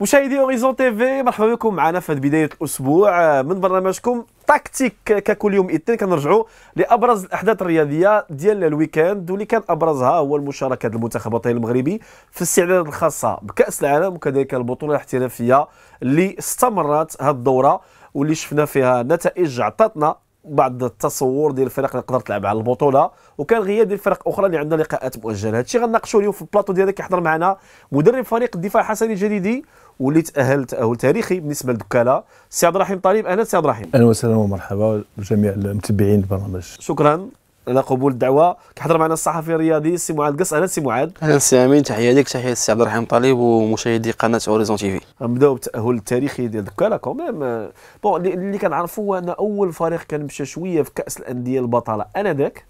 مشاهدي اوريزون تي في مرحبا بكم معنا في بدايه الاسبوع من برنامجكم تاكتيك ككل يوم اثنين كنرجعوا لابرز الاحداث الرياضيه ديال الويكاند واللي كان ابرزها هو المشاركه المنتخب الوطني المغربي في الاستعدادات الخاصه بكاس العالم وكذلك البطوله الاحترافيه اللي استمرت هذه الدوره واللي شفنا فيها نتائج عطاتنا بعض التصور ديال الفرق اللي تقدر تلعب على البطوله وكان غياب ديال الفرق اخرى اللي عندنا لقاءات مؤجله هادشي غنناقشوا اليوم في البلاطو ديالنا كيحضر معنا مدرب فريق الدفاع الحسني الجديدي واللي تاهل تاهل تاريخي بالنسبه للدكاله سي عبد الرحيم طالب اهلا سي عبد الرحيم اهلا وسهلا ومرحبا بجميع المتبعين البرنامج شكرا على قبول الدعوه كيحضر معنا الصحفي الرياضي السي معاذ قص اهلا سي معاذ اهلا سي امين تحيه لك تحيه السي عبد الرحيم طالب ومشاهدي قناه اوريزون تي في نبداو بالتاهل التاريخي ديال دكا لا كوميم بون اللي كنعرفوا هو ان اول فريق كان مشى شويه في كاس الانديه البطله انذاك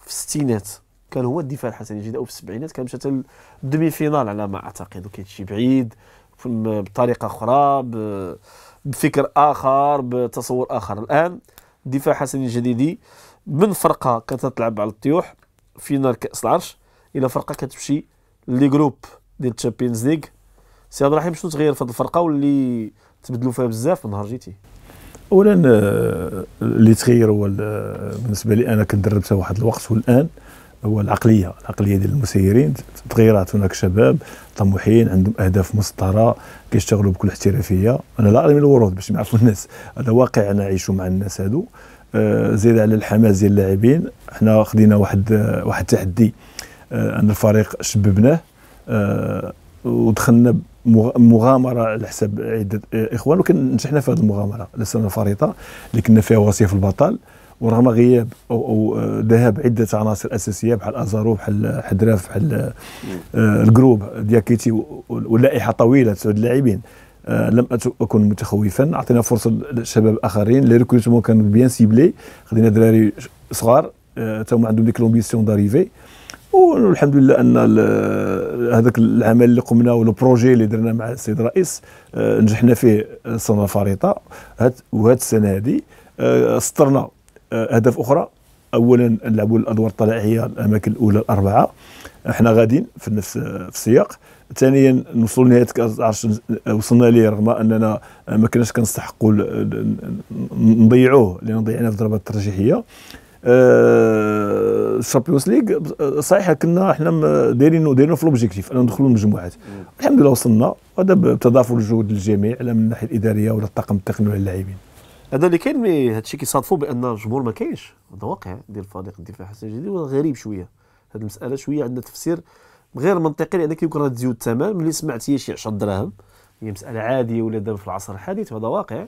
في الستينات كان هو الدفاع الحسني جدا في السبعينات كان مشى حتى الدومي فينال على ما اعتقد وكاين شي بعيد بطريقه اخرى بفكر اخر بتصور اخر الان دفاع حسني الجديدي من فرقه كتلعب على الطيوح في نار كاس العرش الى فرقه كتمشي لي جروب ديال تشامبيونز ليغ سي عبد الرحيم شنو تغير في هذه الفرقه واللي تبدلوا فيها بزاف من نهار جيتي اولا آه، اللي تغير هو آه، بالنسبه لي انا كنت دربتها واحد الوقت والان هو العقليه العقليه ديال المسيرين تغيرات هناك شباب طموحين عندهم اهداف مسطره كيشتغلوا بكل احترافيه انا لا ارمي الورود باش يعرفوا الناس هذا واقع انا عايشه مع الناس هادو آه، زيد على الحماس ديال اللاعبين حنا خدينا واحد آه، واحد التحدي آه، ان الفريق شببناه ودخلنا مغامره على حساب عده اخوان ولكن نجحنا في هذه المغامره لسنا الفريطه اللي كنا فيها وصيف البطل ورغم غياب او, أو ذهاب عده عناصر اساسيه بحال ازارو بحال حدراف بحال الجروب ديال كيتي واللائحه طويله تسعود اللاعبين آه، لم اكن متخوفا اعطينا فرصه لشباب اخرين لي ريكروتمون كان بيان سيبلي خدينا دراري صغار حتى آه، هما عندهم ديك لومبيسيون داريفي والحمد لله ان هذاك العمل اللي قمنا والبروجي اللي درنا مع السيد الرئيس آه، نجحنا فيه السنه فريطه وهذه السنه هذه سطرنا اهداف اخرى اولا نلعبوا الادوار الطلائعيه الاماكن الاولى الاربعه احنا غاديين في نفس في السياق ثانيا نوصلوا لنهايه كاس العرش وصلنا ليه رغم اننا ما كناش كنستحقوا نضيعوه لان ضيعنا في الضربات الترجيحيه الشامبيونز ليغ صحيح كنا احنا دايرين دايرين في لوبجيكتيف انا ندخلوا المجموعات الحمد لله وصلنا هذا بتضافر الجهود للجميع لا من الناحيه الاداريه ولا الطاقم التقني ولا اللاعبين هذا اللي كاين مي هادشي كيصادفوا بان الجمهور ما كاينش هذا واقع ديال فريق الدفاع حسن الجديد غريب شويه هاد المساله شويه عندنا تفسير غير منطقي لان كيكون راه تزيد الثمن ملي سمعت هي شي 10 دراهم هي مساله عاديه ولا دابا في العصر الحديث وهذا واقع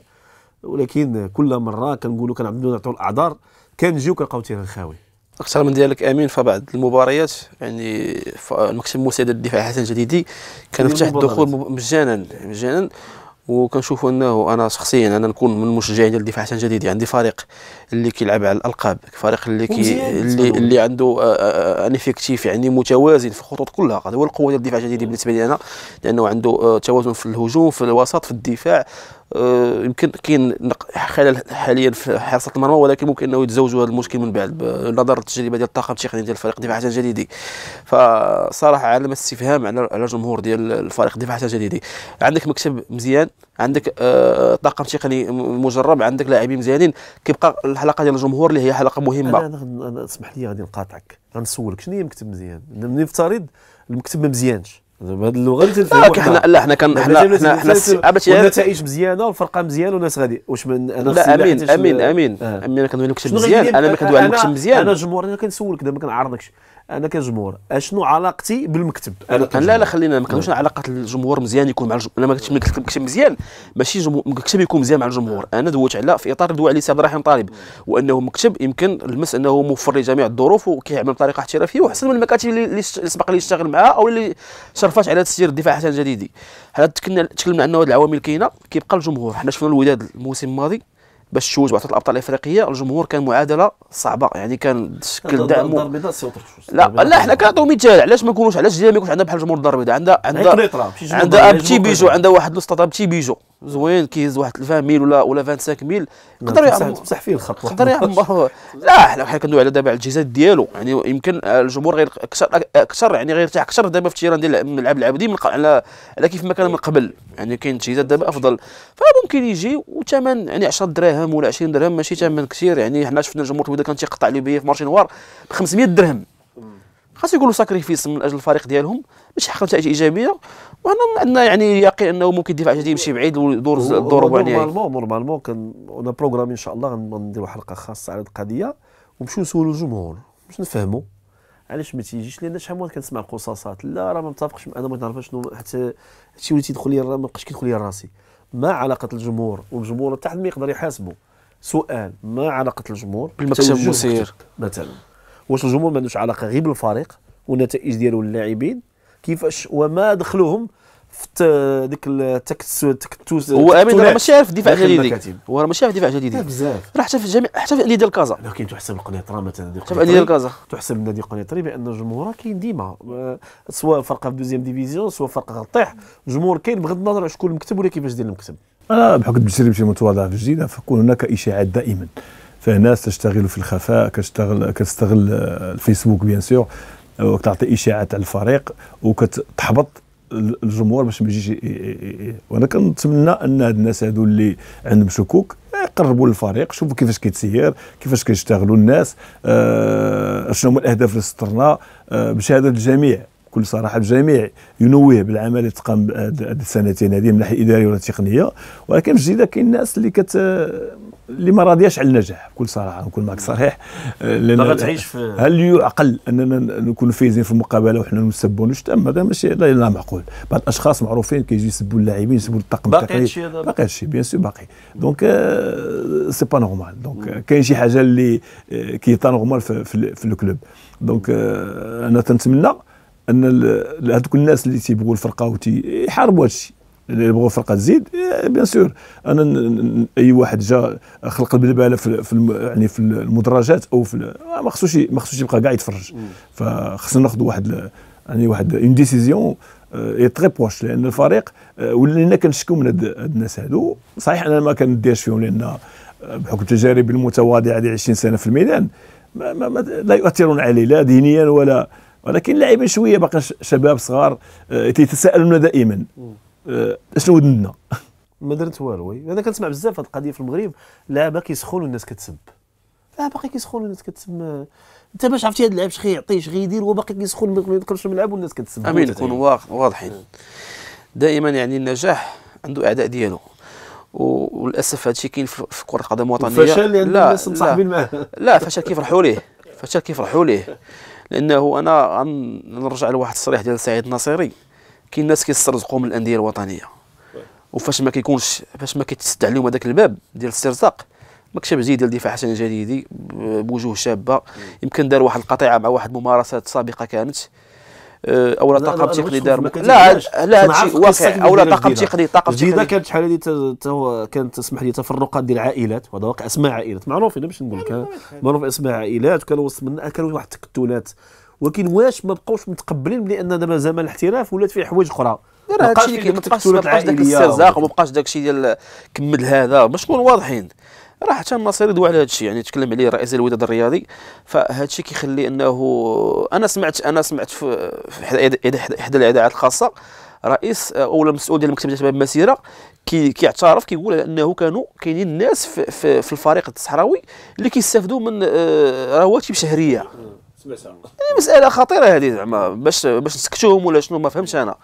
ولكن كل مره كنقولوا كنعملوا نعطوا الاعذار كنجيو كنلقاو تيران خاوي اكثر من ديالك امين فبعد المباريات يعني المكتب المساعد ديال الدفاع حسن الجديدي كان فتح الدخول مجانا مجانا وكنشوف انه انا شخصيا انا نكون من المشجعين ديال الدفاع الحسن الجديد عندي فريق اللي كيلعب على الالقاب فريق اللي كي اللي, اللي عنده ان آه، افيكتيف آه، آه، يعني متوازن في الخطوط كلها هذا هو القوه ديال الدفاع الجديد بالنسبه لي انا لانه عنده توازن في الهجوم في الوسط في الدفاع آه، يمكن كاين خلل حاليا في حراسه المرمى ولكن ممكن انه يتزوجوا هذا المشكل من بعد نظرا التجربه ديال الطاقم التقني ديال الفريق دفاع جديدي فصراحه علامه استفهام على على الجمهور ديال الفريق دفاع جديدي عندك مكتب مزيان عندك آه طاقم تقني مجرب عندك لاعبين مزيانين كيبقى الحلقه ديال الجمهور اللي هي حلقه مهمه انا, أنا اسمح لي غادي نقاطعك غنسولك شنو هي مكتب مزيان نفترض المكتب ما مزيانش بهذه اللغه اللي تنفهم لا احنا لا احنا كان احنا احنا احنا النتائج مزيانه والفرقه مزيانه والناس غادي واش من انا لا امين امين امين آه. امين كندوي لك مزيان انا ما كندوي على المكتب مزيان انا جمهور انا كنسولك دابا ما كنعارضكش انا كجمهور اشنو علاقتي بالمكتب انا لا لا خلينا ما كنقولش علاقه الجمهور مزيان يكون مع الجمهور انا ما لك المكتب مزيان ماشي المكتب يكون مزيان مع الجمهور انا دوت على في اطار دوى اللي سي عبد الرحيم طالب وانه مكتب يمكن المس انه موفر لجميع الظروف وكيعمل بطريقه احترافيه واحسن من المكاتب اللي سبق لي يشتغل معها او اللي شرف عرفاش على تسيير الدفاع حسن جديدي حنا تكلمنا على هاد العوامل كاينه كيبقى الجمهور حنا شفنا الوداد الموسم الماضي باش تشوز بعثه الابطال الافريقيه الجمهور كان معادله صعبه يعني كان شكل دعم و... لا لا حنا كنعطيو مثال علاش ما نكونوش علاش الجزائر ما يكونش عندها بحال الجمهور الدار البيضاء عندها عندها عندها ابتي بيجو عندها واحد لوسطات ابتي بيجو زوين كيهز واحد 3000 ميل ولا ولا ميل نعم، يقدر يعمر تمسح فيه الخط يقدر يعمر نعم. لا حنا حنا كندوي على دابا على الجهازات ديالو يعني يمكن الجمهور غير اكثر اكثر يعني غير يرتاح اكثر دابا في التيران ديال ملعب العبدي من على على كيف ما كان من قبل يعني كاين تجهيزات دابا افضل فممكن يجي وثمن يعني 10 دراهم ولا 20 درهم ماشي ثمن كثير يعني حنا شفنا الجمهور الوداد كان تيقطع لي بيه في مارشي نوار ب 500 درهم خاص يقولوا ساكريفيس من اجل الفريق ديالهم باش يحقق نتائج ايجابيه وهنا عندنا يعني يقين انه ممكن الدفاع الجديد يمشي بعيد ودور الدور الربع نهائي نورمالمون نورمالمون كان انا بروغرام ان شاء الله غنديروا حلقه خاصه على القضيه ونمشيو نسولوا الجمهور باش نفهموا علاش ما تيجيش لان شحال من كنسمع القصاصات لا راه ما متفقش انا ما كنعرفش شنو حتى شي وليتي يدخل لي ما بقاش كيدخل لي راسي ما علاقه الجمهور والجمهور حتى حد ما يقدر يحاسبه سؤال ما علاقه الجمهور بالمكسب المسير مثلا واش الجمهور ما عندوش علاقه غير بالفريق والنتائج ديالو اللاعبين كيفاش وما دخلهم في ديك التكتس التكتس هو امين راه ماشي عارف الدفاع الجديد هو راه ماشي عارف الدفاع الجديد بزاف راه حتى في جميع حتى في ديال كازا لكن تحسب القنيطره مثلا نادي حتى ديال كازا تحسب النادي القنيطري بان الجمهور كاين ديما آه، سواء فرقه في دوزيام ديفيزيون سواء فرقه غطيح الجمهور كاين بغض النظر على شكون المكتب ولا كيفاش داير المكتب انا آه، بحكم التجربه المتواضعه في الجديده فكون هناك اشاعات دائما ناس تشتغل في الخفاء كتشتغل كتستغل الفيسبوك بيان سور وكتعطي اشاعات على الفريق وكتحبط الجمهور باش ما يجيش وانا كنتمنى ان هاد الناس هادو اللي عندهم شكوك يقربوا للفريق شوفوا كيفاش كيتسير كيفاش كيشتغلوا الناس آه شنو هما الاهداف اللي سطرنا آه بشهاده الجميع بكل صراحه الجميع ينوه بالعمل اللي تقام هاد السنتين هذه من ناحيه اداريه ولا تقنيه ولكن في الجديده كاين الناس اللي كت اللي ما راضياش على النجاح بكل صراحه نكون معك صريح تعيش في هل يعقل اننا نكون فايزين في المقابله وحنا نسبوا ونشتم هذا ماشي لا لا معقول بعض الاشخاص معروفين كيجيو يسبوا اللاعبين يسبوا الطاقم التقني باقي هادشي بيان سور باقي دونك سي با نورمال دونك كاين شي حاجه اللي euh, كي تا نورمال في, في, في الكلوب دونك euh, انا تنتمنى ان هذوك الناس اللي تيبغوا الفرقه وتيحاربوا هادشي اللي يبغوا فرقه تزيد آه، بيان سور انا اي واحد جا خلق البلباله في, في يعني في المدرجات او في آه، ما خصوش ما خصوش يبقى كاع يتفرج فخصنا ناخذ واحد يعني واحد اون ديسيزيون اي تري بوش لان الفريق آه، ولينا كنشكو من هاد الناس هادو صحيح انا ما كنديرش فيهم لان بحكم تجاربي المتواضعه ديال 20 سنه في الميدان ما ما ما لا يؤثرون عليه لا دينيا ولا ولكن لاعبين شويه باقي شباب صغار تيتساءلون دائما اشنو آه، ودنا ما درت والو انا كنسمع بزاف هاد القضيه في المغرب لعبه كيسخون والناس كتسب لا باقي كيسخون والناس كتسب انت باش عرفتي هاد اللعب شخي يعطيه شخي يدير هو باقي كيسخون ما يذكرش الملعب والناس كتسب امين نكونوا واضحين دائما يعني النجاح عنده اعداء ديالو وللاسف هادشي كاين في كره القدم الوطنيه الفشل لا الناس مصاحبين معاه لا فشل كيفرحوا ليه فشل كيفرحوا ليه لانه انا غنرجع لواحد التصريح ديال سعيد الناصري كاين الناس كيسترزقوا من الانديه الوطنيه وفاش ما كيكونش فاش ما كيتسد عليهم هذاك الباب ديال الاسترزاق مكتب جديد ديال الدفاع حسن الجليدي بوجوه شابه يمكن دار واحد القطيعه مع واحد ممارسات سابقه كانت أه، او لا طاقم تقني دار لا لا هادشي واقع او لا طاقم تقني طاقم تقني جديده كانت شحال هذه كانت تسمح لي تفرقات ديال العائلات وهذا واقع اسماء عائلات معروفين باش نقول لك أيوة، أيوة. معروف اسماء عائلات وكانوا وسط من كانوا واحد التكتلات ولكن واش ما بقاوش متقبلين بان دابا زمن الاحتراف ولات فيه حوايج اخرى ما بقاش ما بقاش داك الاسترزاق وما بقاش داك الشيء ديال كمل هذا باش نكون واضحين راه حتى الناصر يدوي على هادشي الشيء يعني تكلم عليه رئيس الوداد الرياضي فهادشي الشيء كيخلي انه انا سمعت انا سمعت في احدى الاذاعات الخاصه رئيس او المسؤول ديال مكتب شباب المسيره كيعترف كيقول انه كانوا كاينين الناس في, في, في الفريق الصحراوي اللي كيستافدوا من آه، رواتب شهريه إيه، مساله خطيره هذه زعما باش باش نسكتوهم ولا شنو ما فهمتش انا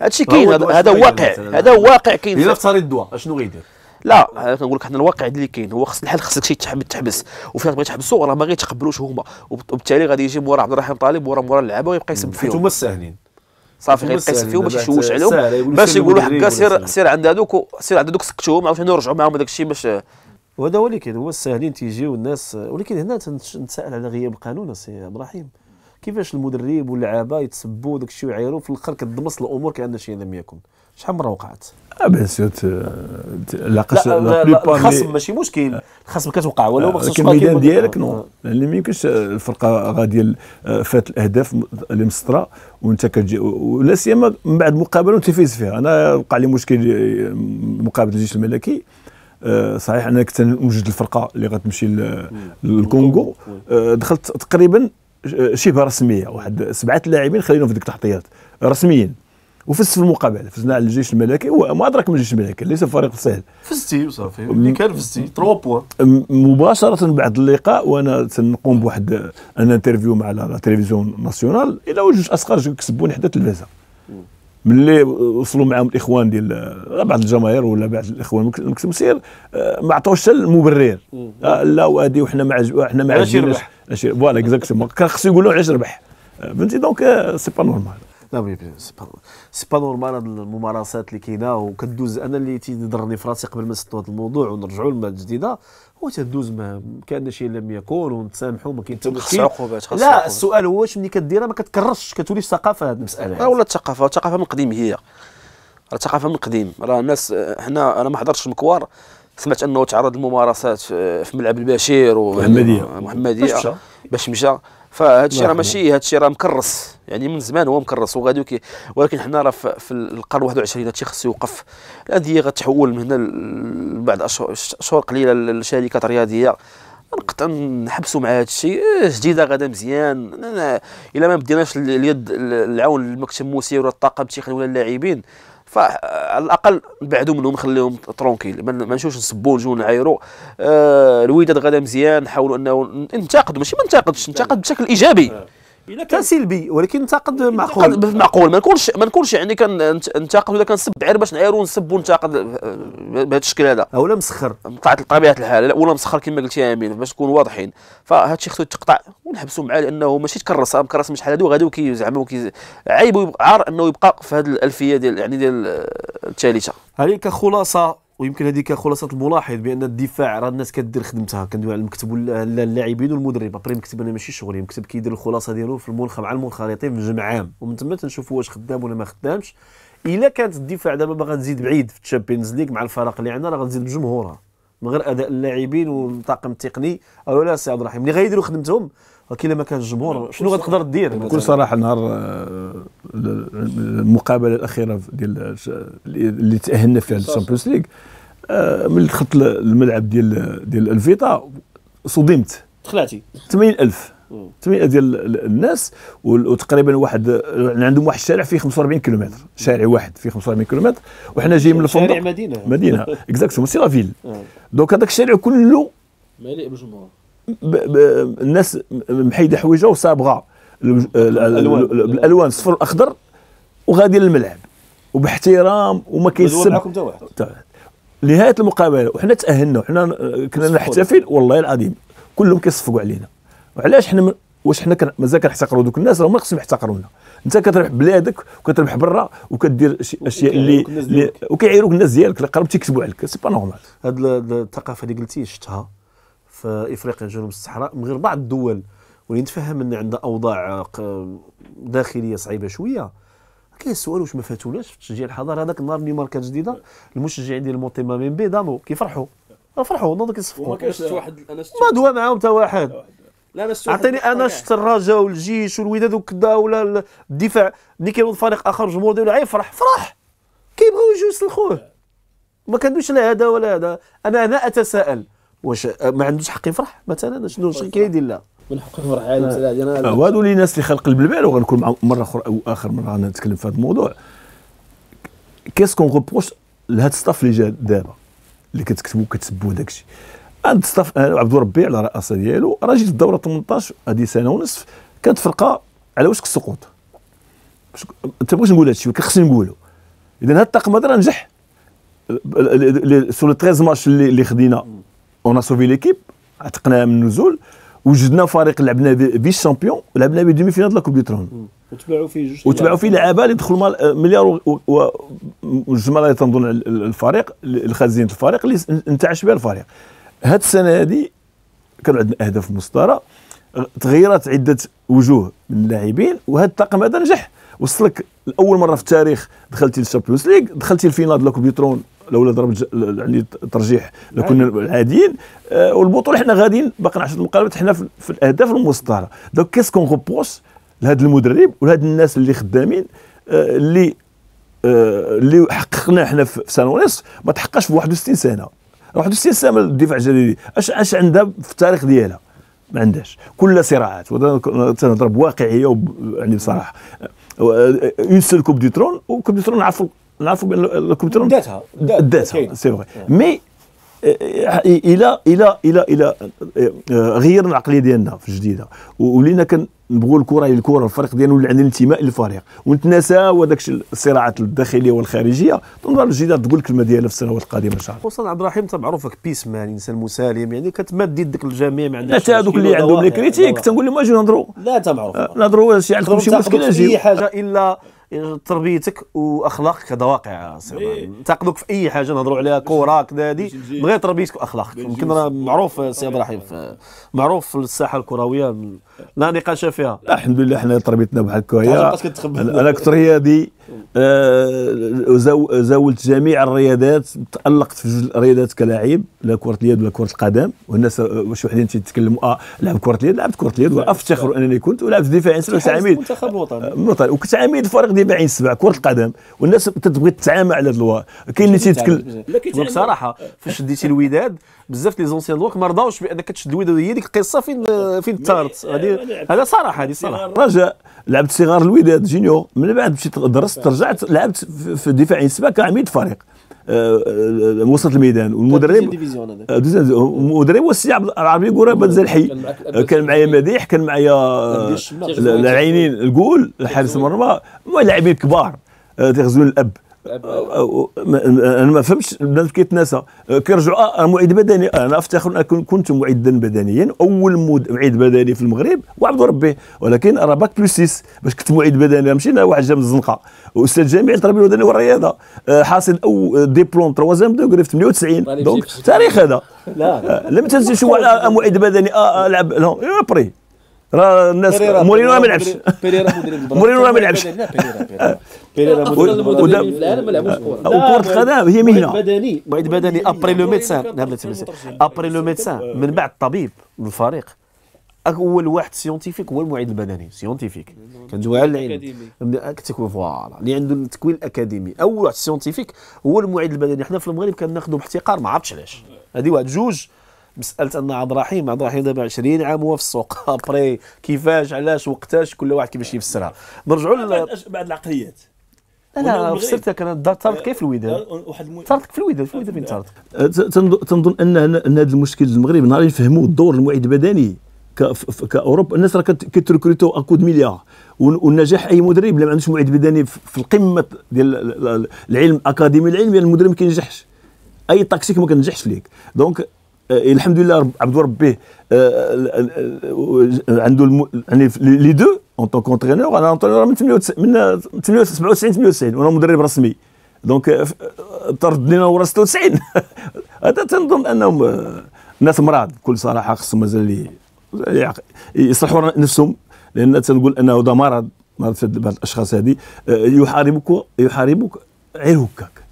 هادشي كاين هذا واقع هذا واقع كاين الا افترض الدواء اشنو غيدير لا انا كنقول لك حنا الواقع اللي كاين هو خص الحل خصك شي تحبس تحبس وفين بغيت تحبسوا راه ما غيتقبلوش هما وبالتالي غادي يجي مورا عبد الرحيم طالب مورا مورا اللعابه ويبقى يسب فيهم هما الساهلين صافي غير يقيس فيهم باش يشوش عليهم باش يقولوا حكا سير سير عند هذوك سير عند هذوك سكتوهم عاوتاني رجعوا معاهم داك الشيء باش وهذا هو اللي كاين هو الساهلين تيجيو الناس ولكن هنا نتساءل على غياب القانون السي عبد الرحيم كيفاش المدرب واللعابه يتسبوا داك الشيء ويعايروا في الاخر كتضمص الامور كان شيء لم يكن شحال مره وقعت آه، بيان سور لا الخصم ماشي مشكل الخصم كتوقع ولو آه، ما خصوش الميدان ديالك نو يعني آه. ما يمكنش الفرقه غادي فات الاهداف اللي مسطره وانت كتجي ولا سيما من بعد مقابله وتفيز فيها انا وقع لي مشكل مقابله الجيش الملكي آه، صحيح انك كنت الفرقه اللي غتمشي للكونغو آه، دخلت تقريبا آه، شبه رسميه واحد سبعه لاعبين خلينا في ديك التحطيات رسميين وفزت في المقابله فزنا على الجيش الملكي وما ادراك من الجيش الملكي ليس فريق سهل فزتي وصافي اللي كان فزتي 3 بوا مباشره بعد اللقاء وانا تنقوم بواحد ان انترفيو مع لا تلفزيون ناسيونال الى وجوج اصغر كسبوني حدا التلفازه ملي وصلوا معاهم الاخوان ديال بعض الجماهير ولا بعض الاخوان من سير آه، ما عطاوش حتى المبرر آه، لا وادي وحنا مع حنا مع فوالا اكزاكتومون كان خصو يقولوا علاش ربح آه، فهمتي دونك سي با نورمال لا مي سي با نورمال هاد الممارسات اللي كاينه وكدوز انا اللي تيضرني في راسي قبل ما نسطو هذا الموضوع ونرجعوا للماده الجديده هو تدوز ما كان شيء لم يكن ونتسامحوا ما كاين حتى مشكل عقوبات لا عقوبات. السؤال هو واش ملي كديرها ما كتكررش كتوليش ثقافه هذه المساله راه ولا الثقافه الثقافه من قديم هي راه الثقافه من قديم راه الناس حنا انا ما حضرتش المكوار سمعت انه تعرض لممارسات آه، في ملعب البشير ومحمديه محمديه باش مشى فهذا الشيء راه ماشي هذا الشيء راه مكرس يعني من زمان هو مكرس وغادي ولكن حنا راه في القرن 21 هذا الشيء خصو يوقف الانديه غتحول من هنا بعد اشهر قليله لشركات رياضيه نقطع نحبسوا مع هذا الشيء إيه، جديده غدا مزيان الا ما بديناش اليد العون المكتب الموسيقي ولا الطاقم التقني ولا اللاعبين فعلى الاقل نبعدوا منهم نخليهم ترونكيل ما نشوفش نسبوا نجوا نعايروا آه الوداد غدا مزيان نحاولوا انه ننتقد ماشي ما ننتقدش ننتقد بشكل ايجابي آه. سلبي ولكن انتقد معقول معقول ما نكونش ما نكونش يعني كننتقد ولا كنسب غير باش نعير ونسب ونتقد آه، بهذا الشكل هذا اولا مسخر طلعت طبيعه الحال ولا مسخر كما قلت يا امين باش نكون واضحين فهذا الشيء خصو يتقطع ونحبسوا معاه لانه ماشي تكرس مكرس من شحال هادو غادي كي زعما عيب عار انه يبقى في هذه الالفيه ديال يعني ديال آه، الثالثه هذه كخلاصه ويمكن هذيك خلاصه الملاحظ بان الدفاع راه الناس كدير خدمتها كندوي على المكتب اللاعبين والمدرب ابري المكتب انا ماشي شغلي المكتب كيدير الخلاصه ديالو في المنخ مع المنخرطين في عام ومن تما تنشوفوا واش خدام ولا ما خدامش الا كانت الدفاع دابا باغا تزيد بعيد في الشامبيونز ليغ مع الفرق اللي عندنا راه غنزيد بجمهورها من غير اداء اللاعبين والطاقم التقني لا سي عبد الرحيم اللي غيديروا خدمتهم ولكن ما كانش الجمهور شنو غتقدر دير بكل صراحه نهار آه، المقابله الاخيره ديال اللي تاهلنا فيها للشامبيونز ليغ آه، ملي دخلت الملعب ديال ديال الفيتا صدمت تخلعتي 80000 8000 ديال الناس وتقريبا واحد يعني عندهم واحد الشارع فيه 45 كيلومتر شارع واحد فيه 45 كيلومتر وحنا جايين من الفندق شارع مدينه مدينه اكزاكتومون سي لا فيل آه. دونك هذاك الشارع كله مليء بالجمهور الناس محيده حويجه وصابغه بالالوان آه، الصفر الاخضر وغادي للملعب وباحترام وما كيسب معكم حتى واحد نهايه المقابله وحنا تاهلنا وحنا كنا نحتفل والله العظيم كلهم كيصفقوا علينا وعلاش حنا واش حنا مازال كنحتقروا دوك الناس راه ما خصهم يحتقرونا انت كتربح بلادك وكتربح برا وكدير شي اشياء اللي, اللي... وكيعيروك الناس ديالك اللي قربت يكتبوا عليك سي با نورمال هاد الثقافه اللي قلتي شفتها في افريقيا جنوب الصحراء من غير بعض الدول واللي نتفهم ان عندها اوضاع آه، داخليه صعيبه شويه كاين السؤال واش ما فاتوناش في تشجيع الحضاره هذاك النهار اللي ماركه جديده المشجعين ديال مونتيما بي ضاموا كيفرحوا فرحوا نوضوا كيصفقوا ما شفت واحد انا شفت ما دوا معاهم حتى واحد لا انا شفت عطيني انا شفت الرجاء والجيش والوداد وكذا ولا الدفاع ملي كينوض فريق اخر جمهور ديالو يفرح فرح كيبغيو يجيو يسلخوه ما كندوش لا هذا ولا هذا انا هنا اتساءل واش ما عندوش حق يفرح مثلا شنو شنو كيدير لا ونحقق فرح عالم آه. آه، وهذو اللي الناس اللي خلق البلبال وغنكون معاهم مره اخرى او اخر مره نتكلم في هذا الموضوع كيس كون غوبوش لهاد الستاف اللي جا دابا اللي كتكتبوا كتسبوا داك الشيء هذا الستاف عبد الربيع على رأسه ديالو راه جيت الدوره 18 هذه سنه ونصف كانت فرقه على وشك السقوط انت بغيت نقول هذا الشيء ولكن خصني نقوله اذا هذا الطاقم هذا راه نجح سو لو 13 ماتش اللي خدينا اون سوفي ليكيب عتقناها من النزول وجدنا فريق لعبنا بي شامبيون لعبنا بي دومي فينال لا كوب دي ترون وتباعوا فيه جوج وتباعوا فيه لعابه اللي دخلوا آه، مليار والجمهور تنظن الفريق الخزين الفريق اللي انتعش بها الفريق هاد السنه هذه كان عندنا اهداف مسطره تغيرت عده وجوه من اللاعبين وهذا الطاقم هذا نجح وصلك لاول مره في التاريخ دخلتي للشامبيونز ليغ دخلتي الفينال لا كوب دي ترون لولا ضربت يعني ترجيح نعم. لكنا عاديين آه والبطوله حنا غاديين باقي 10 مقابلات حنا في, الاهداف المسطره دونك كيس كون غوبوس لهذا المدرب ولهذا الناس اللي خدامين آه اللي آه اللي حققناه حنا في سنه ونص ما تحققش في 61 سنه 61 سنه من الدفاع الجليدي اش اش عندها في التاريخ ديالها ما عندهاش كلها صراعات تنهضر بواقعيه يعني بصراحه نعم. آه، آه، آه، اون سول كوب دي ترون وكوب دي ترون عرفوا نعرفوا بان الكمبيوتر داتها داتها سي فغي مي الى الى الى الى غيرنا العقليه ديالنا في الجديده ولينا كنبغوا الكره هي الكره الفريق ديالنا ولا عندنا الانتماء للفريق ونتناساو هذاك الصراعات الداخليه والخارجيه تنظر الجديده تقول الكلمه ديالها في السنوات القادمه ان شاء الله استاذ عبد الرحيم معروفك بيس مان انسان مسالم يعني كتمد يدك للجميع ما عندكش حتى هذوك اللي عندهم لي كريتيك تنقول لهم اجيو نهضروا لا انت معروف آه، نهضروا شي عندكم شي مشكله اي حاجه الا تربيتك واخلاقك هذا واقع إيه. ننتقدوك في اي حاجه نهضروا عليها كره كذا هذه من غير تربيتك واخلاقك يمكن راه معروف سي عبد الرحيم معروف في الساحه الكرويه لا نقاش فيها لا الحمد لله حنا تربيتنا بحال هكا انا كنت رياضي زاولت جميع الرياضات تالقت في جوج الرياضات كلاعب لا كره اليد ولا كره القدم والناس آه، واش وحدين تيتكلموا اه لعب كره اليد لعبت كره اليد وافتخر انني كنت ولعبت دفاعي سبع عميد منتخب الوطني الوطني آه، وكنت عميد فريق دفاعي سبع كره القدم والناس تتبغي تتعامى على هذا الوضع كاين اللي تيتكلم بصراحه فاش شديتي الوداد بزاف لي زونسيان دوك ما رضاوش بانك تشد الوداد هي ديك القصه فين فين تارت هذه هذا صراحه هذه صراحه رجاء لعبت صغار الوداد جينيور من بعد مشيت درست رجعت لعبت في دفاع حسبه يعني كعميد فريق آه، آه، وسط الميدان والمدرب آه، المدرب هو السي عبد العربي قرابه الزلحي كان معايا مديح كان معايا العينين الكول الحارس المرمى لاعبين كبار تيغزلون الاب انا ما فهمتش البنات كيتناسى كيرجعوا اه, آه، معيد بدني انا افتخر ان كنت معيدا بدنيا اول معيد بدني في المغرب وعبد ربي ولكن راه باك بلس 6 باش كنت معيد بدني مشينا واحد جا من الزنقه استاذ جامعي التربيه الوطنيه والرياضه أه، حاصل او ديبلوم تروازيام دوغري في 98 دونك تاريخ هذا لا أه، لم تنسى شو معيد بدني العب لهم بري راه الناس مورينو ما يلعبش مورينو ما يلعبش بيريرا مدرب في العالم ما لعبوش كره القدم هي مهنه بدني بدني ابري لو ميدسان ابري لو ميدسان من بعد الطبيب الفريق اول واحد سيونتيفيك هو المعيد البدني سيونتيفيك كندوي على العلم التكوين فوالا اللي عنده التكوين الاكاديمي اول واحد سيونتيفيك هو المعيد البدني حنا في المغرب كناخذوا باحتقار ما عرفتش علاش هذه واحد جوج مساله ان عبد الرحيم عبد الرحيم دابا 20 عام هو في السوق ابري كيفاش علاش وقتاش كل واحد كيفاش يفسرها نرجعوا ل بعد العقليات انا فسرتك انا طردك كيف الوداد طردك في الوداد في الوداد فين طردك أه، تنظن ان ان هذا المشكل المغرب نهار يفهموا الدور المعيد البدني كاوروبا الناس راه كتركريتو اكو مليار والنجاح اي مدرب اللي ما عندوش معيد بدني في القمه ديال العلم اكاديمي العلم يعني المدرب ما كينجحش اي تاكسيك ما كنجحش ليك دونك آه، الحمد لله عبد آه،, آه،, آه عنده يعني لي دو اون طونك كونترينور انا من 98 97 98 وانا مدرب رسمي دونك طردني انا ورا 96 هذا تنظن انهم ناس مراد بكل صراحه خصهم مازال يصلحوا نفسهم لان تنقول انه هذا مرض مرض في الاشخاص هذه يحاربك يحاربك غير هكاك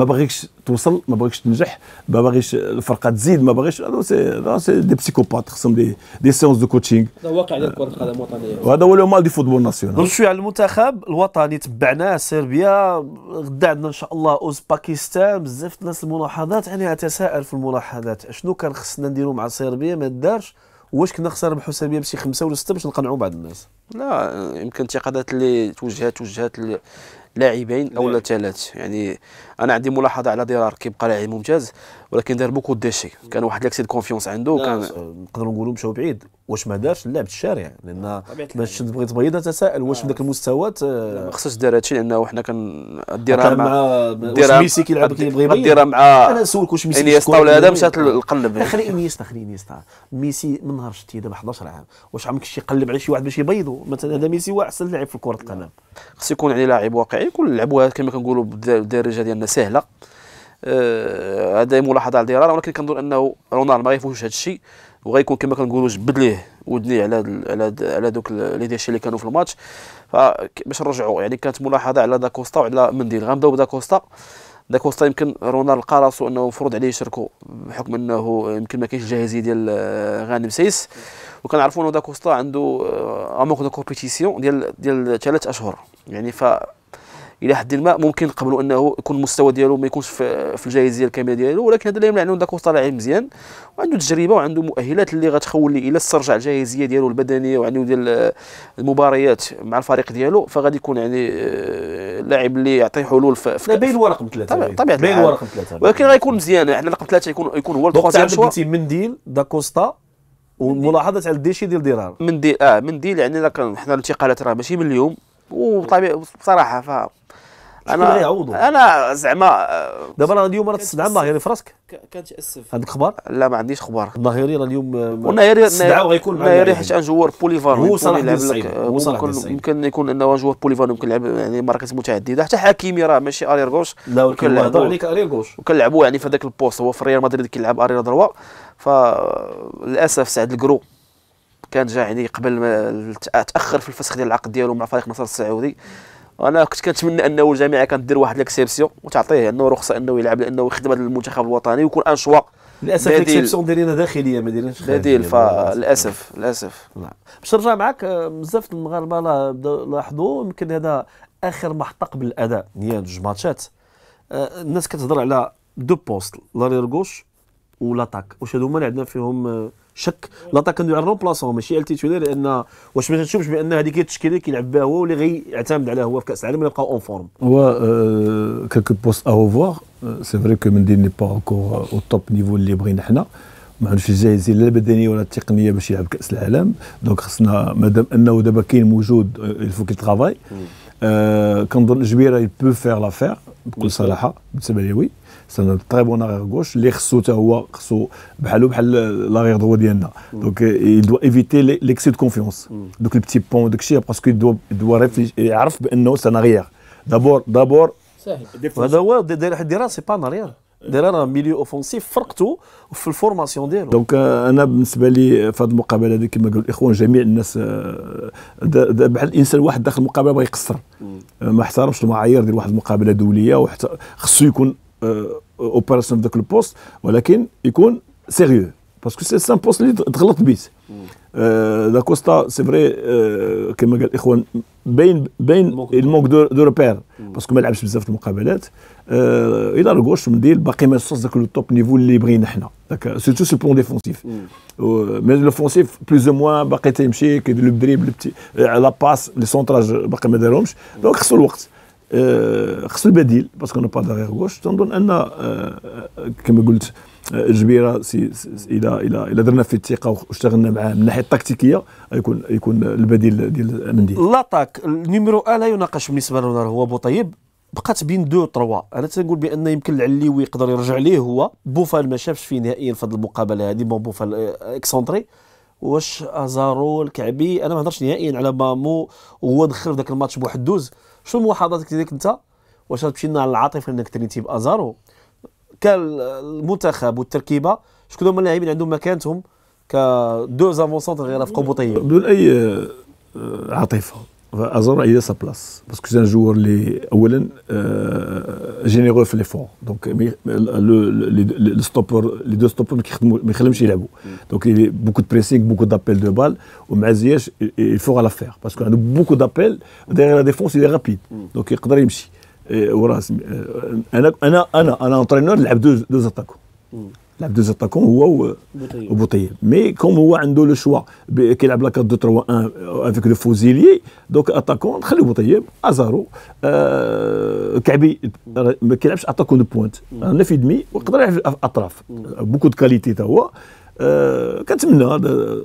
ما باغيكش توصل ما باغيكش تنجح ما باغيش الفرقه تزيد ما باغيش سي سي دي بسيكوبات خصهم دي دي سيونس دو كوتشينغ هذا واقع ديال كره القدم الوطنيه وهذا هو لو مال دي فوتبول ناسيونال نرجعوا شويه على المنتخب الوطني تبعناه صربيا غدا عندنا ان شاء الله اوز باكستان بزاف الناس الملاحظات انا اتساءل في الملاحظات شنو كان خصنا نديروا مع صربيا ما دارش واش كنا خسر بحسابية بشي خمسه ولا سته باش نقنعوا بعض الناس لا يمكن انتقادات اللي توجهات توجهات لاعبين او نعم. ثلاث يعني انا عندي ملاحظه على ديرار كيبقى لاعب ممتاز ولكن دار بوكو ديشي كان واحد لاكسيد كونفيونس عنده وكان نقدر نقولوا مشاو بعيد واش ما دارش لعب الشارع لان باش تبغي تبيض تتساءل واش آه. بداك المستوى آه، ما خصش دار هادشي لانه حنا كنديرها مع ديرها ميسي كيلعب كيبغي يبيض ديرها مع انا نسولك واش ميسي انيستا ولا هذا مشات القلب خلي انيستا خلي انيستا ميسي من نهار شتي دابا 11 عام واش عمرك شي قلب على شي واحد باش يبيضو مثلا هذا ميسي هو احسن لاعب في كره القدم خص يكون يعني لاعب واقعي يكون لعبوها كما كنقولوا بالدارجه ديالنا سهله آه، هذا آه ملاحظه على ديرارا ولكن كنظن انه رونالد ما غيفوتش هذا الشيء وغيكون كما كنقولوا جبد ليه ودني على دل على دل على دوك لي ديشي اللي كانوا في الماتش فباش نرجعوا يعني كانت ملاحظه على داكوستا وعلى منديل غنبداو بداكوستا داكوستا يمكن رونالد لقى راسو انه مفروض عليه يشاركوا بحكم انه يمكن ما كاينش الجاهزيه ديال غانم سيس وكنعرفوا انه داكوستا عنده أموغ دو كومبيتيسيون ديال ديال ثلاث اشهر يعني ف الى حد ما ممكن نقبلوا انه يكون المستوى ديالو ما يكونش في الجاهزيه الكامله ديالو ولكن هذا لا يمنع انه داكور طالع مزيان وعنده تجربه وعنده مؤهلات اللي غتخول الى استرجع الجاهزيه ديالو البدنيه وعنده ديال المباريات مع الفريق ديالو فغادي يكون يعني آه، لاعب اللي يعطي حلول في بين ورقم رقم ثلاثه طبيعه بين ورقم رقم ثلاثه ولكن غيكون مزيان احنا يعني رقم ثلاثه يكون يكون هو التروازيام قلتي منديل داكوستا وملاحظه على الديشي ديال ديرار منديل اه منديل يعني حنا الانتقالات راه ماشي من اليوم وبصراحه بصراحه انا انا زعما آه، دابا راه اليوم راه تستدعى الظهيري يعني في راسك تاسف عندك اخبار لا ما عنديش اخبار الظهيري راه اليوم آه، والنهيري استدعى غيكون مع النهيري حيت ان جوار بوليفار هو صلاح يلعب لك ممكن يمكن يكون انه جوار بوليفار يمكن يلعب يعني مراكز متعدده حتى حكيمي راه ماشي ارير غوش لا ولكن هضر عليك ارير غوش وكنلعبوا يعني في هذاك البوست هو في ريال مدريد كيلعب ارير دروا فللاسف سعد الكرو كان جا يعني قبل ما تاخر في الفسخ ديال العقد ديالو مع فريق النصر السعودي انا كنت كنتمنى انه الجامعه كدير واحد ليكسيبسيون وتعطيه انه رخصه انه يلعب لانه يخدم هذا المنتخب الوطني ويكون ان شوا للاسف ليكسيبسيون دايرينها داخليه ما دايرينش بديل فللاسف للاسف نعم. باش نرجع معاك آه، بزاف المغاربه لاحظوا يمكن هذا اخر محطه قبل الاداء هي جوج ماتشات آه، الناس كتهضر على دو بوست لارير غوش ولاتاك واش هذوما اللي عندنا فيهم آه، شك لاتاك كان يلعب الرومبلاسون ماشي على التيتولير لان واش ما تنشوفش بان هذيك التشكيله اللي كيلعب بها هو واللي غيعتمد عليها هو في كاس العالم يبقى اون فورم هو آه، كالك بوست ا ريفوار سي فري كو مندي ني با اونكور او توب نيفو اللي بغينا حنا ما عندوش الجاهزيه لا البدنيه ولا التقنيه باش يلعب كاس العالم دونك خصنا مادام انه دابا كاين موجود الفو كي ترافاي كنظن جبيره يبو فيغ لافير بكل صراحه بالنسبه لي وي سي ان تري بون غوش اللي خصو حتى هو خصو بحالو بحال لاغيغ دروا ديالنا دونك euh, il doit ايفيتي l'excès de confiance دوك بتي بون وداك الشيء باسكو دو دو يعرف بانه سان غير دابور دابور هذا هو داير واحد الدراسه سي با ان داير راه ميليو اوفونسيف فرقته في الفورماسيون ديالو دونك انا بالنسبه لي في هذه المقابله هذه كما قالوا الاخوان جميع الناس بحال الانسان واحد داخل المقابله بغى يقصر ما احترمش المعايير ديال واحد المقابله دوليه وحتى خصو يكون opération euh, avec le poste, mais est sérieux. Parce que c'est un poste qui est mm. euh, c'est vrai, qu'il euh, ben, ben, il manque de, repères. Mm. Parce que pas de gauche, je me top niveau C'est tout sur le plan défensif. Mm. mais l'offensif, plus ou moins, il la passe, le centrage, Donc, c'est le آه، خص البديل باسكو نو با داغيغ غوش تنظن ان آه، آه، كما قلت جبيره سي سي الى الى الى درنا في الثقه واشتغلنا معاه من الناحيه التكتيكيه يكون يكون البديل ديال منديل لاطاك النيميرو ا لا يناقش بالنسبه لنا هو بوطيب بقات بين دو تروا انا تنقول بان يمكن العليوي يقدر يرجع ليه هو بوفال ما شافش فيه نهائيا في هذه المقابله هذه بون بوفال اكسونتري واش ازارو الكعبي انا ما هضرش نهائيا على مامو وهو دخل في ذاك الماتش بواحد دوز شنو الملاحظات اللي انت واش غتمشي لنا على العاطفه انك تريتي بازارو المنتخب والتركيبه شكون هما اللاعبين عندهم مكانتهم كدو زافون سونتر غير في قبوطيه بدون اي آه، عاطفه Azor il a sa place parce que c'est un joueur les euh, généreux fait l'effort donc le, stopper, les deux stoppers mm. donc il y a beaucoup de pressing beaucoup d'appels de balles au Maziesh il fera l'affaire parce qu'il y a beaucoup d'appels derrière la défense il est rapide mm. donc il peut aller un انا un entraîneur je لعب دوز اتاكون هو وبوطيب مي كوم هو عنده لو شوا كيلعب لاكار دو تروا 3 1 افيك لو فوزيلي دونك اتاكون خلي بوطيب ازارو آه، كعبي ما كيلعبش اتاكون دو بوينت في دمي ويقدر يلعب في الاطراف بوكو دو كاليتي تا هو آه، كنتمنى آه،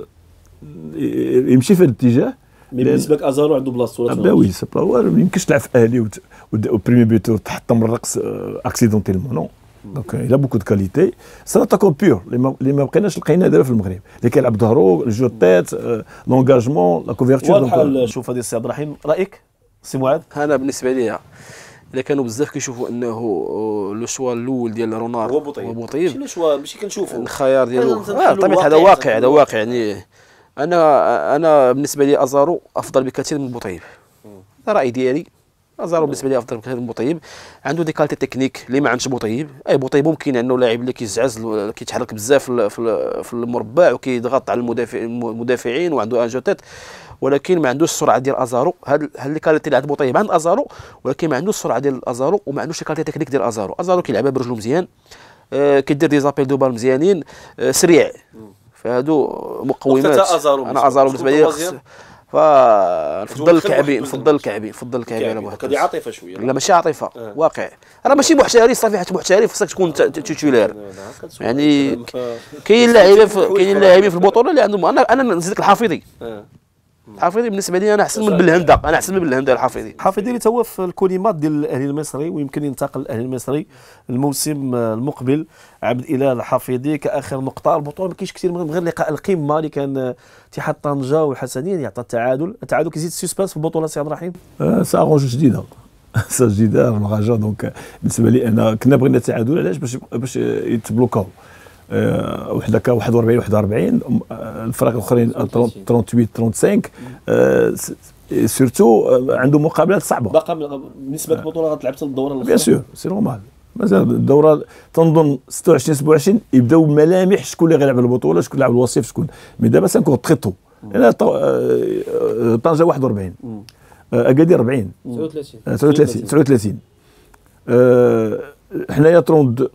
يمشي في الاتجاه مي بالنسبه لك ازارو عنده بلاصته ولا وي سي با ما يمكنش تلعب في اهلي وبريمي بيتو تحطم الرقص اكسيدونتيلمون نو دونك الى بوكو دو كاليتي سي اتاكون بيور اللي ما بقيناش لقينا دابا في المغرب اللي كيلعب ظهرو الجو تيت لونجاجمون لا كوفرتور واضحه شوف هذه السي عبد الرحيم رايك سي معاذ انا بالنسبه لي اذا كانوا بزاف كيشوفوا انه آه، لو شوا الاول ديال رونار هو بوطيب بوطيب ماشي لو شوا ماشي كنشوفوا الخيار ديالو آه، طبيعي هذا واقع هذا واقع يعني انا انا بالنسبه لي ازارو افضل بكثير من بوطيب هذا راي ديالي ازارو بالنسبه لي افضل من بوطيب عنده دي كالتي تكنيك اللي ما عندش بوطيب اي بوطيب ممكن يعني انه لاعب اللي كيزعز كيتحرك بزاف في المربع وكيضغط على المدافع المدافعين وعنده ان جوتيت ولكن ما عندوش السرعه ديال ازارو هاد اللي كالتي اللي عند بوطيب عند ازارو ولكن ما عندوش السرعه ديال ازارو وما عندوش الكالتي تكنيك ديال ازارو ازارو كيلعبها برجلو مزيان آه كيدير دي زابيل دو بال مزيانين آه سريع فهادو مقومات انا ازارو بالنسبه لي فنفضل الكعبي نفضل الكعبي نفضل الكعبي على بوحدك هذه عاطفه شويه يعني. لا ماشي عاطفه آه. واقع انا ماشي صافي صفيحه محترف خصك تكون تيتولير نعم، نعم، يعني كاين لاعبين كاين لاعبين في البطوله اللي عندهم انا انا نزيدك الحافظي آه. الحفيظي بالنسبه لي انا احسن من بالهندق انا احسن من بالهندق الحفيظي الحفيظي اللي توا في الكلمات ديال الاهلي المصري ويمكن ينتقل الاهلي المصري الموسم المقبل عبد الاله الحفيظي كاخر نقطه البطوله ما كاينش كثير من غير لقاء القمه اللي كان اتحاد طنجه والحسنيه يعطى التعادل التعادل كيزيد السسبانس في البطوله سي عبد الرحيم أه، سا جديده سا جديده رجا دونك بالنسبه لي انا كنا بغينا التعادل علاش باش باش يتبلوكاو آه، وحده كا 41 41 الفرق الاخرين 38 آه، 35 آه، سيرتو عنده مقابلات صعبه باقا بالنسبه للبطوله غتلعب حتى الدوره الاخيره بيان سور سي نورمال مازال الدوره تنظن 26 27 يبداو ملامح شكون اللي غيلعب البطوله شكون اللي لعب الوصيف شكون مي دابا سانكور تخي تو انا طنجه 41 اكادير 40 39 39 39 حنايا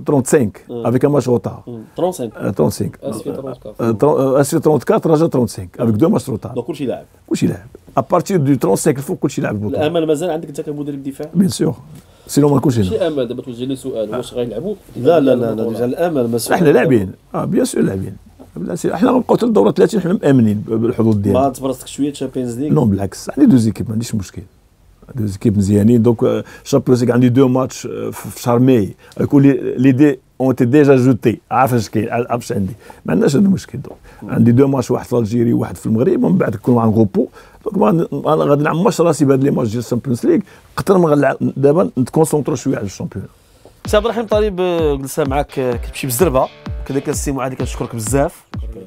35 افيك ان ماتش روتار 35 35 اسفي 34 رجا 35 افيك دو ماتش روتار دونك كلشي لاعب كلشي لاعب ابارتير دو 35 الفوق كلشي لاعب البطوله الامل مازال عندك انت كمدرب دفاع بيان سور سينو ما نكونش هنا شي امل دابا توجه لي سؤال واش غيلعبوا لا لا لا لا الامل مسؤول احنا لاعبين اه بيان سور لاعبين احنا غنبقاو حتى الدوره 30 حنا مامنين بالحظوظ ديالنا ما تبرزتك شويه تشامبيونز ليغ نو بالعكس عندي دو زيكيب ما عنديش مشكل دوز كيب مزيانين دونك الشامبيونز ليغ عندي دو ماتش في شهر ماي كل لي دي اون تي ديجا جوتي عارف اش كاين عارف عندي ما عندناش هذا المشكل دونك عندي دو ماتش واحد في الجيري وواحد في المغرب ومن بعد كل عن غوبو دونك انا غادي نعمش راسي بهاد لي ماتش ديال الشامبيونز ليغ قطر ما دابا نتكونسونطرو شويه على الشامبيونز سي عبد الرحيم طالب آه، جلسه معاك آه، كتمشي بالزربة كذلك السي معاذ كنشكرك بزاف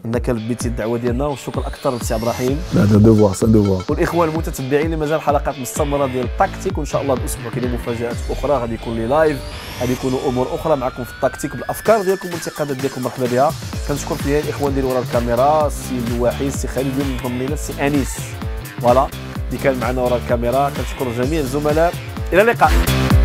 انك لبيتي الدعوه ديالنا والشكر اكثر لسي عبد الرحيم هذا دوفوار سا دوفوار والاخوان المتتبعين اللي مازال حلقات مستمره ديال التاكتيك وان شاء الله الاسبوع كاين مفاجات اخرى غادي يكون لي لايف غادي يكونوا امور اخرى معكم في التاكتيك بالافكار ديالكم والانتقادات ديالكم مرحبا بها كنشكر فيها الاخوان ديال ورا الكاميرا السي الواحي السي خالد اللي السي انيس فوالا اللي كان معنا ورا الكاميرا كنشكر جميع الزملاء الى اللقاء